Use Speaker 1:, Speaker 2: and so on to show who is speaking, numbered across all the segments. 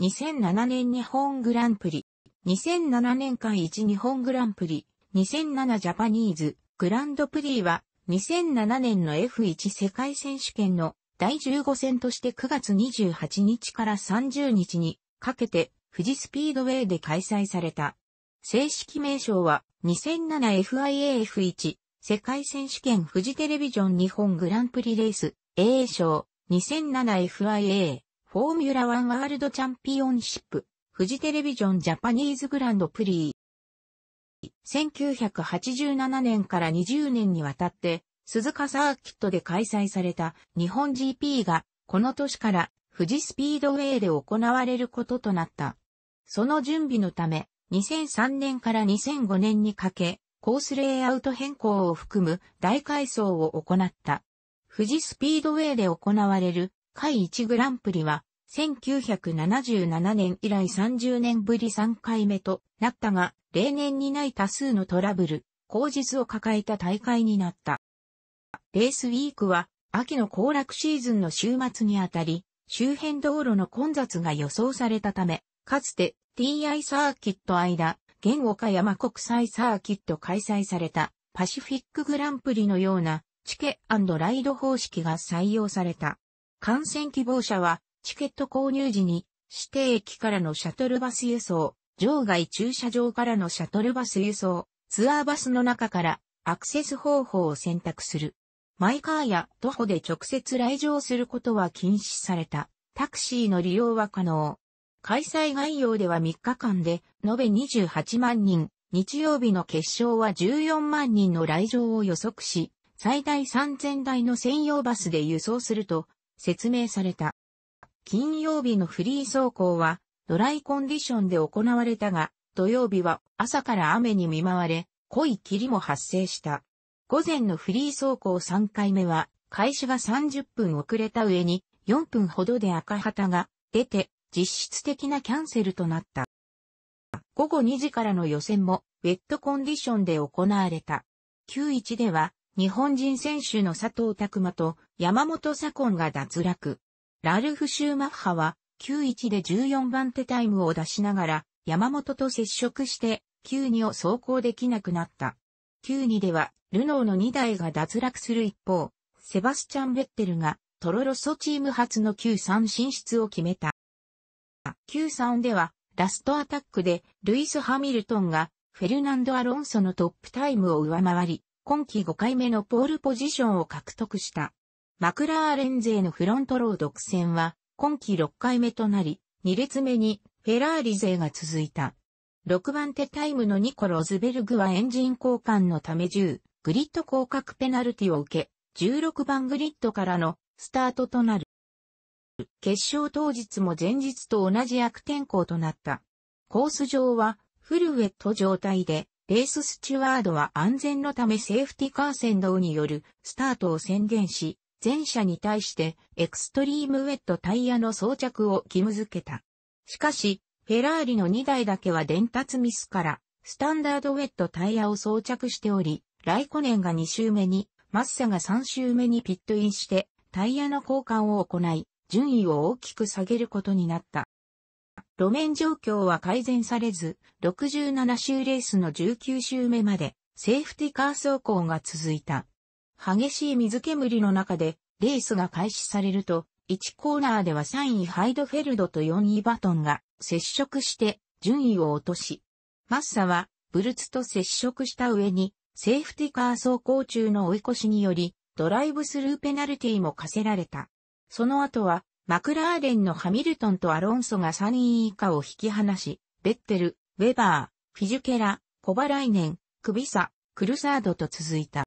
Speaker 1: 2007年日本グランプリ、2007年間1日本グランプリ、2007ジャパニーズグランドプリーは2007年の F1 世界選手権の第15戦として9月28日から30日にかけて富士スピードウェイで開催された。正式名称は 2007FIAF1 世界選手権富士テレビジョン日本グランプリレース A 賞 2007FIA フォーミュラワンワールドチャンピオンシップ、フジテレビジョンジャパニーズグランドプリー。1987年から20年にわたって、鈴鹿サーキットで開催された日本 GP が、この年から富士スピードウェイで行われることとなった。その準備のため、2003年から2005年にかけ、コースレイアウト変更を含む大改装を行った。富士スピードウェイで行われる回1グランプリは、1977年以来30年ぶり3回目となったが、例年にない多数のトラブル、口実を抱えた大会になった。レースウィークは、秋の行楽シーズンの週末にあたり、周辺道路の混雑が予想されたため、かつて TI サーキット間、現岡山国際サーキット開催されたパシフィックグランプリのようなチケライド方式が採用された。観戦希望者は、チケット購入時に、指定駅からのシャトルバス輸送、場外駐車場からのシャトルバス輸送、ツアーバスの中からアクセス方法を選択する。マイカーや徒歩で直接来場することは禁止された。タクシーの利用は可能。開催概要では3日間で、延べ28万人、日曜日の決勝は14万人の来場を予測し、最大3000台の専用バスで輸送すると説明された。金曜日のフリー走行はドライコンディションで行われたが、土曜日は朝から雨に見舞われ、濃い霧も発生した。午前のフリー走行3回目は、開始が30分遅れた上に、4分ほどで赤旗が出て、実質的なキャンセルとなった。午後2時からの予選も、ウェットコンディションで行われた。91では、日本人選手の佐藤拓馬と山本左近が脱落。ラルフ・シューマッハは9-1で14番手タイムを出しながら山本と接触して9-2を走行できなくなった。9-2ではルノーの2台が脱落する一方、セバスチャン・ベッテルがトロロッソチーム初の9-3進出を決めた。9-3ではラストアタックでルイス・ハミルトンがフェルナンド・アロンソのトップタイムを上回り、今季5回目のポールポジションを獲得した。マクラーレン勢のフロントロー独占は、今季6回目となり、2列目にフェラーリ勢が続いた。6番手タイムのニコ・ロズベルグはエンジン交換のため10、グリッド広角ペナルティを受け、16番グリッドからのスタートとなる。決勝当日も前日と同じ悪天候となった。コース上はフルウェット状態でレーススチュワードは安全のためセーフティカー先導によるスタートを宣言し、全車に対してエクストリームウェットタイヤの装着を義務付けた。しかし、フェラーリの2台だけは伝達ミスから、スタンダードウェットタイヤを装着しており、ライコネンが2周目に、マッサが3周目にピットインして、タイヤの交換を行い、順位を大きく下げることになった。路面状況は改善されず、67周レースの19周目まで、セーフティカー走行が続いた。激しい水煙の中で、レースが開始されると、1コーナーでは3位ハイドフェルドと4位バトンが接触して順位を落とし、マッサはブルツと接触した上にセーフティカー走行中の追い越しによりドライブスルーペナルティも課せられた。その後はマクラーレンのハミルトンとアロンソが3位以下を引き離し、ベッテル、ウェバー、フィジュケラ、コバライネン、クビサ、クルサードと続いた。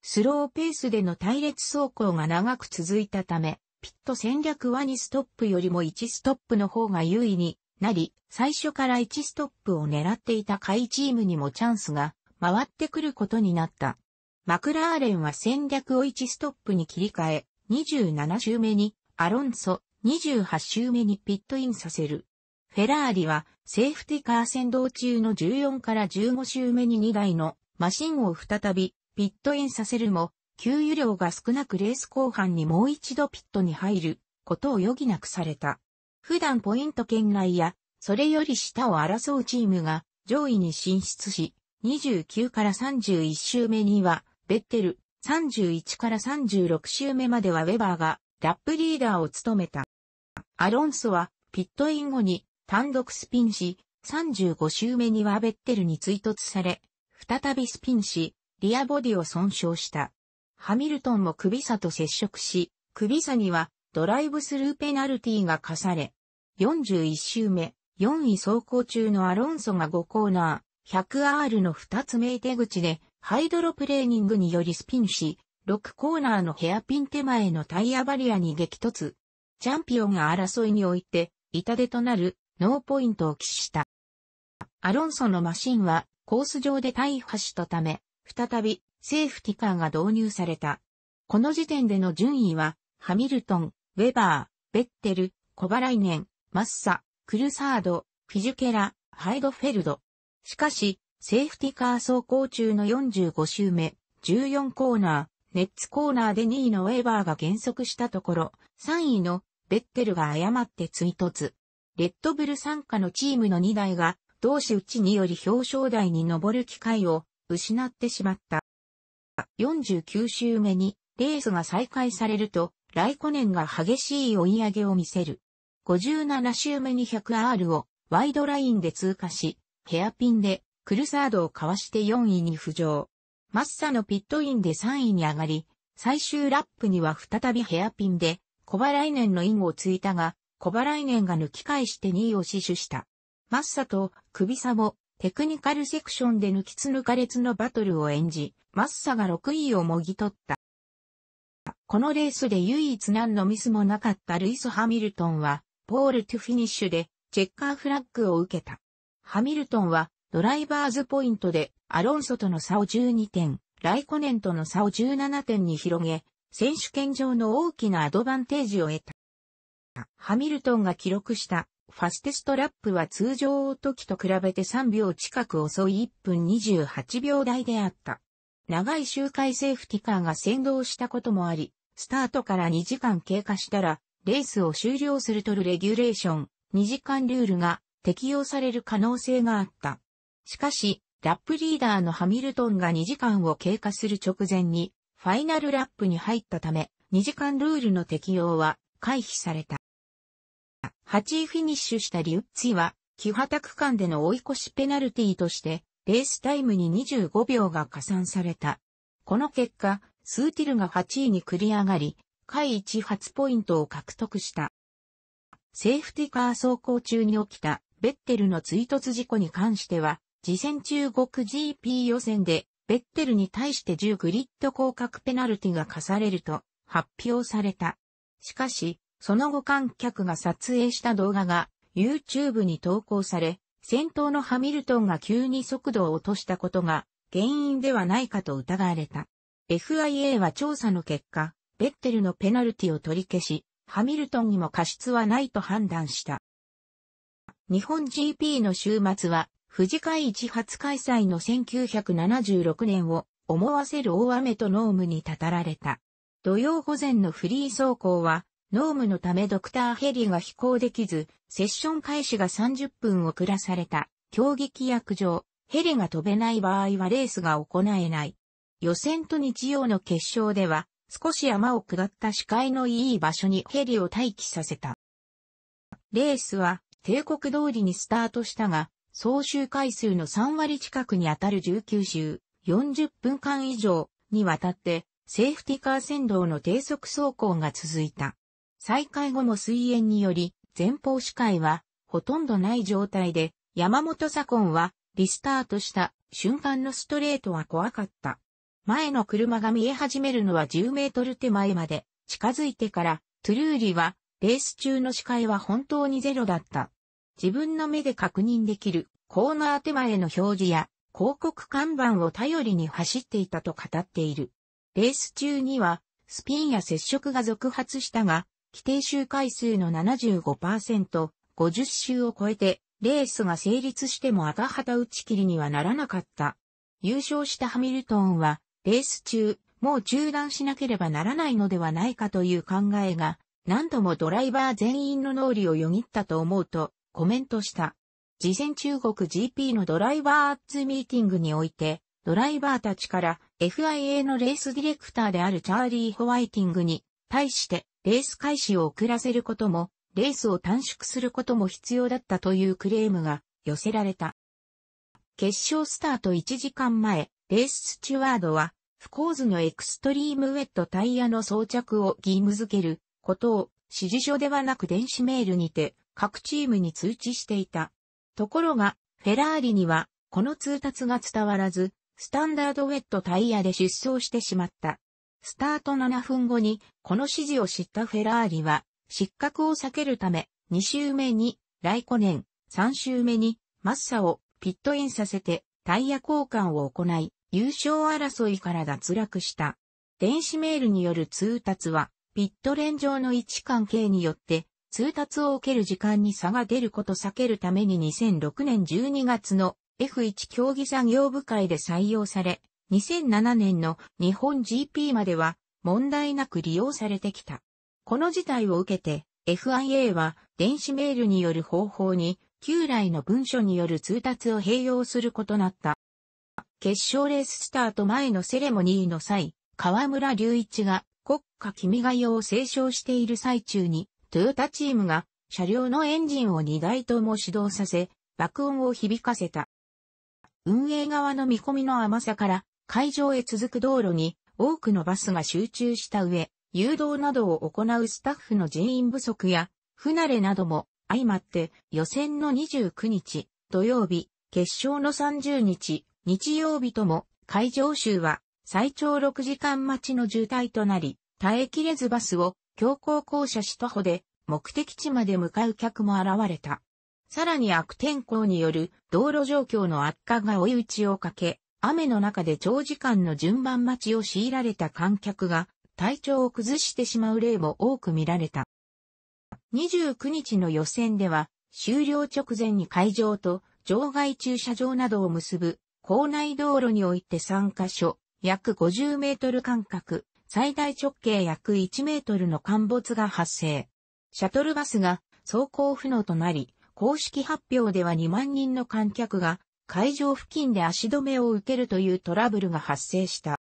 Speaker 1: スローペースでの隊列走行が長く続いたため、ピット戦略は2ストップよりも1ストップの方が優位になり、最初から1ストップを狙っていた下位チームにもチャンスが回ってくることになった。マクラーレンは戦略を1ストップに切り替え、27周目にアロンソ、28周目にピットインさせる。フェラーリは、セーフティカー先導中の14から15周目に2台のマシンを再びピットインさせるも、給油量が少なくレース後半にもう一度ピットに入ることを余儀なくされた。普段ポイント圏内や、それより下を争うチームが上位に進出し、29から31周目には、ベッテル、31から36周目まではウェバーがラップリーダーを務めた。アロンソは、ピットイン後に単独スピンし、35周目にはベッテルに追突され、再びスピンし、リアボディを損傷した。ハミルトンも首差と接触し、首差にはドライブスルーペナルティが課され、41周目、4位走行中のアロンソが5コーナー、100R の2つ目手口でハイドロプレーニングによりスピンし、6コーナーのヘアピン手前のタイヤバリアに激突。チャンピオンが争いにおいて、痛手となるノーポイントを喫した。アロンソのマシンはコース上で大破したため、再びセーフティカーが導入された。この時点での順位は、ハミルトン、ウェバー、ベッテル、コバライネン、マッサ、クルサード、フィジュケラ、ハイドフェルド。しかし、セーフティカー走行中の45周目、14コーナー、ネッツコーナーで2位のウェーバーが減速したところ、3位のベッテルが誤って追突。レッドブル参加のチームの2台が、同士うちにより表彰台に上る機会を失ってしまった。49周目にレースが再開されると、ライコネンが激しい追い上げを見せる。57周目に 100R をワイドラインで通過し、ヘアピンでクルサードをかわして4位に浮上。マッサのピットインで3位に上がり、最終ラップには再びヘアピンで、小払い年のインをついたが、小払い年が抜き返して2位を死守した。マッサと首差もテクニカルセクションで抜きつ抜かれつのバトルを演じ、マッサが6位をもぎ取った。このレースで唯一何のミスもなかったルイス・ハミルトンは、ポール・トゥ・フィニッシュで、チェッカーフラッグを受けた。ハミルトンは、ドライバーズポイントでアロンソとの差を12点、ライコネンとの差を17点に広げ、選手権上の大きなアドバンテージを得た。ハミルトンが記録したファステストラップは通常時と比べて3秒近く遅い1分28秒台であった。長い周回セーフティカーが先導したこともあり、スタートから2時間経過したら、レースを終了するとるレギュレーション、2時間ルールが適用される可能性があった。しかし、ラップリーダーのハミルトンが2時間を経過する直前に、ファイナルラップに入ったため、2時間ルールの適用は回避された。8位フィニッシュしたリュッツィは、木畑区間での追い越しペナルティとして、レースタイムに25秒が加算された。この結果、スーティルが8位に繰り上がり、下位1発ポイントを獲得した。セーフティカー走行中に起きたベッテルの追突事故に関しては、次戦中国 GP 予選で、ベッテルに対して10グリッド広角ペナルティが課されると発表された。しかし、その後観客が撮影した動画が YouTube に投稿され、先頭のハミルトンが急に速度を落としたことが原因ではないかと疑われた。FIA は調査の結果、ベッテルのペナルティを取り消し、ハミルトンにも過失はないと判断した。日本 GP の週末は富士会一発開催の1976年を思わせる大雨と濃霧にたたられた。土曜午前のフリー走行は、濃霧のためドクターヘリが飛行できず、セッション開始が30分遅らされた。競技規約上、ヘリが飛べない場合はレースが行えない。予選と日曜の決勝では、少し山を下った視界のいい場所にヘリを待機させた。レースは、帝国通りにスタートしたが、総集回数の3割近くにあたる19周、40分間以上にわたって、セーフティカー先導の低速走行が続いた。再開後も水煙により、前方視界はほとんどない状態で、山本左近はリスタートした瞬間のストレートは怖かった。前の車が見え始めるのは10メートル手前まで近づいてから、トゥルーリはレース中の視界は本当にゼロだった。自分の目で確認できるコーナー手前の表示や広告看板を頼りに走っていたと語っている。レース中にはスピンや接触が続発したが、規定周回数の75%、50周を超えてレースが成立しても赤旗打ち切りにはならなかった。優勝したハミルトンは、レース中、もう中断しなければならないのではないかという考えが、何度もドライバー全員の脳裏をよぎったと思うと、コメントした。事前中国 GP のドライバーアッツミーティングにおいて、ドライバーたちから FIA のレースディレクターであるチャーリー・ホワイティングに対してレース開始を遅らせることも、レースを短縮することも必要だったというクレームが寄せられた。決勝スタート1時間前、レーススチュワードは、不構図のエクストリームウェットタイヤの装着を義務付けることを指示書ではなく電子メールにて各チームに通知していた。ところが、フェラーリには、この通達が伝わらず、スタンダードウェットタイヤで出走してしまった。スタート7分後に、この指示を知ったフェラーリは、失格を避けるため、2周目に、ライコネン、3周目に、マッサをピットインさせて、タイヤ交換を行い、優勝争いから脱落した。電子メールによる通達は、ピット連上の位置関係によって通達を受ける時間に差が出ること避けるために2006年12月の F1 競技産業部会で採用され、2007年の日本 GP までは問題なく利用されてきた。この事態を受けて FIA は電子メールによる方法に旧来の文書による通達を併用することになった。決勝レーススタート前のセレモニーの際、河村隆一が国家君が代を斉唱している最中にトヨタチームが車両のエンジンを2台とも始動させ、爆音を響かせた。運営側の見込みの甘さから会場へ続く道路に多くのバスが集中した上、誘導などを行うスタッフの人員不足や不慣れなども相まって予選の29日土曜日、決勝の30日日曜日とも会場集は最長6時間待ちの渋滞となり、耐えきれずバスを強行校舎し徒歩で目的地まで向かう客も現れた。さらに悪天候による道路状況の悪化が追い打ちをかけ、雨の中で長時間の順番待ちを強いられた観客が体調を崩してしまう例も多く見られた。29日の予選では終了直前に会場と場外駐車場などを結ぶ校内道路において3カ所、約50メートル間隔、最大直径約1メートルの陥没が発生。シャトルバスが走行不能となり、公式発表では2万人の観客が会場付近で足止めを受けるというトラブルが発生した。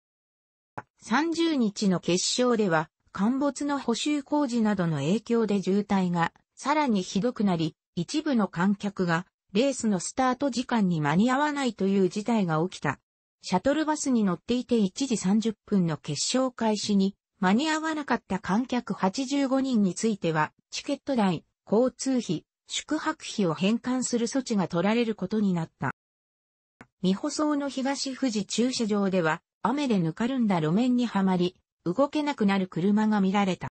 Speaker 1: 30日の決勝では、陥没の補修工事などの影響で渋滞がさらにひどくなり、一部の観客がレースのスタート時間に間に合わないという事態が起きた。シャトルバスに乗っていて1時30分の決勝開始に間に合わなかった観客85人については、チケット代、交通費、宿泊費を返還する措置が取られることになった。未舗装の東富士駐車場では、雨でぬかるんだ路面にはまり、動けなくなる車が見られた。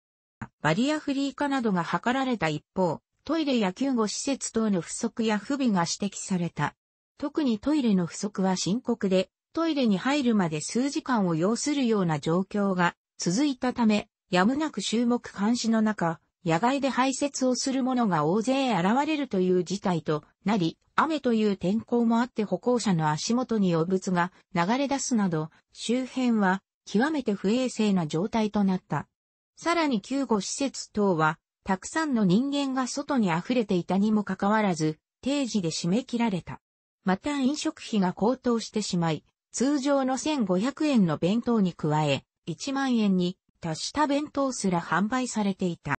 Speaker 1: バリアフリー化などが図られた一方、トイレや救護施設等の不足や不備が指摘された。特にトイレの不足は深刻で、トイレに入るまで数時間を要するような状況が続いたため、やむなく注目監視の中、野外で排泄をする者が大勢現れるという事態となり、雨という天候もあって歩行者の足元に汚物が流れ出すなど、周辺は極めて不衛生な状態となった。さらに救護施設等は、たくさんの人間が外に溢れていたにもかかわらず、定時で締め切られた。また飲食費が高騰してしまい、通常の1500円の弁当に加え、1万円に達した弁当すら販売されていた。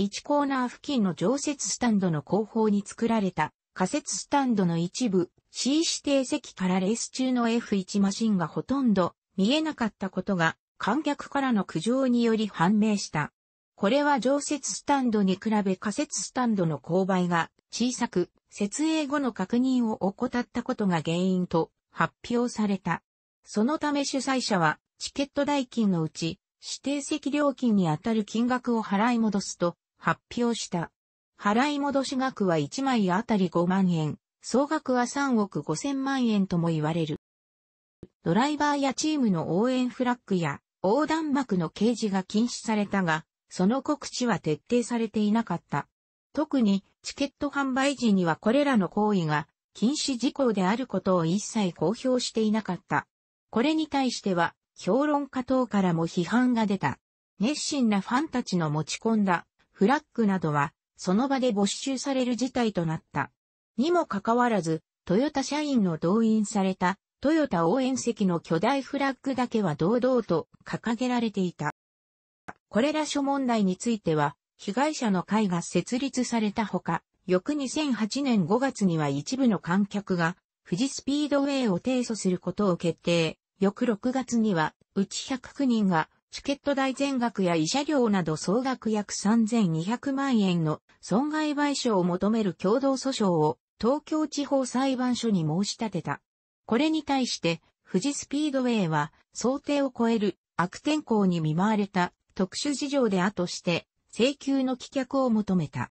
Speaker 1: 1コーナー付近の常設スタンドの後方に作られた仮設スタンドの一部 C 指定席からレース中の F1 マシンがほとんど見えなかったことが観客からの苦情により判明した。これは常設スタンドに比べ仮設スタンドの勾配が小さく、設営後の確認を怠ったことが原因と発表された。そのため主催者は、チケット代金のうち、指定席料金に当たる金額を払い戻すと発表した。払い戻し額は1枚あたり5万円、総額は3億5千万円とも言われる。ドライバーやチームの応援フラッグや横断幕の掲示が禁止されたが、その告知は徹底されていなかった。特にチケット販売時にはこれらの行為が禁止事項であることを一切公表していなかった。これに対しては、評論家等からも批判が出た。熱心なファンたちの持ち込んだフラッグなどは、その場で没収される事態となった。にもかかわらず、トヨタ社員の動員された、トヨタ応援席の巨大フラッグだけは堂々と掲げられていた。これら諸問題については、被害者の会が設立されたほか、翌2008年5月には一部の観客が、富士スピードウェイを提訴することを決定。翌6月には、うち109人が、チケット代全額や慰謝料など総額約3200万円の損害賠償を求める共同訴訟を東京地方裁判所に申し立てた。これに対して、富士スピードウェイは想定を超える悪天候に見舞われた特殊事情であとして請求の棄却を求めた。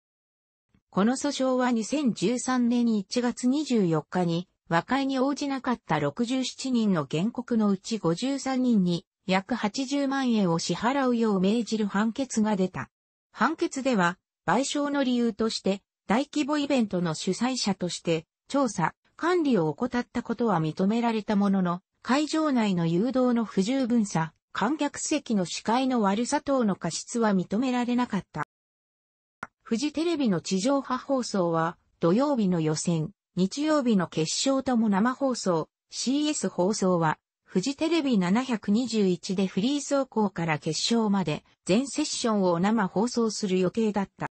Speaker 1: この訴訟は2013年1月24日に和解に応じなかった67人の原告のうち53人に約80万円を支払うよう命じる判決が出た。判決では賠償の理由として大規模イベントの主催者として調査、管理を怠ったことは認められたものの会場内の誘導の不十分さ、観客席の視界の悪さ等の過失は認められなかった。フジテレビの地上波放送は、土曜日の予選、日曜日の決勝とも生放送、CS 放送は、フジテレビ721でフリー走行から決勝まで全セッションを生放送する予定だった。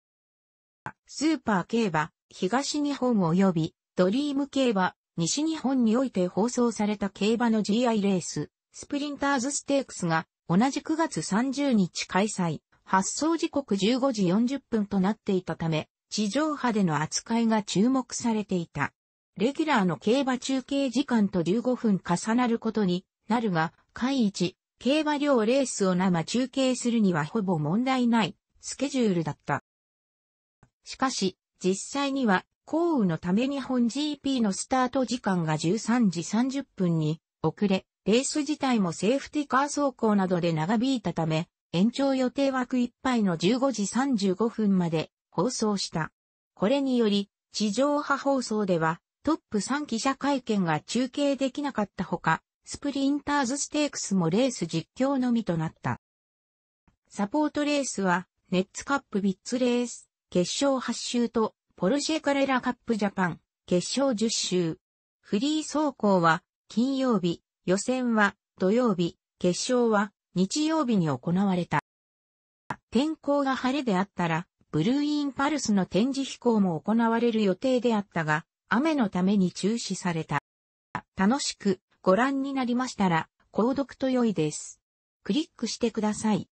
Speaker 1: スーパー競馬、東日本及びドリーム競馬、西日本において放送された競馬の GI レース、スプリンターズステークスが同じ9月30日開催。発送時刻15時40分となっていたため、地上波での扱いが注目されていた。レギュラーの競馬中継時間と15分重なることになるが、会一、競馬両レースを生中継するにはほぼ問題ないスケジュールだった。しかし、実際には、降雨のため日本 GP のスタート時間が13時30分に遅れ、レース自体もセーフティカー走行などで長引いたため、延長予定枠いっぱいの15時35分まで放送した。これにより、地上波放送ではトップ3記者会見が中継できなかったほか、スプリンターズステークスもレース実況のみとなった。サポートレースは、ネッツカップビッツレース、決勝8周と、ポルシェカレラカップジャパン、決勝10周。フリー走行は、金曜日、予選は、土曜日、決勝は、日曜日に行われた。天候が晴れであったら、ブルーインパルスの展示飛行も行われる予定であったが、雨のために中止された。楽しくご覧になりましたら、購読と良いです。クリックしてください。